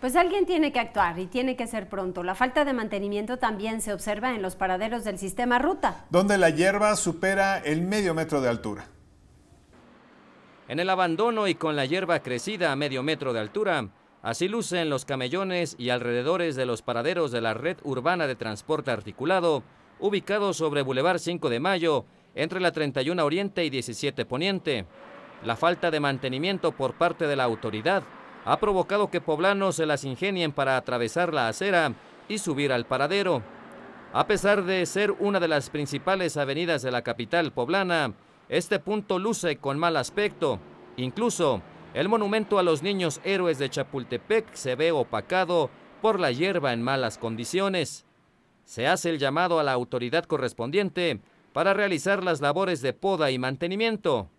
Pues alguien tiene que actuar y tiene que ser pronto. La falta de mantenimiento también se observa en los paraderos del sistema ruta. Donde la hierba supera el medio metro de altura. En el abandono y con la hierba crecida a medio metro de altura, así lucen los camellones y alrededores de los paraderos de la red urbana de transporte articulado, ubicado sobre Boulevard 5 de Mayo, entre la 31 Oriente y 17 Poniente. La falta de mantenimiento por parte de la autoridad ha provocado que poblanos se las ingenien para atravesar la acera y subir al paradero. A pesar de ser una de las principales avenidas de la capital poblana, este punto luce con mal aspecto. Incluso, el monumento a los niños héroes de Chapultepec se ve opacado por la hierba en malas condiciones. Se hace el llamado a la autoridad correspondiente para realizar las labores de poda y mantenimiento.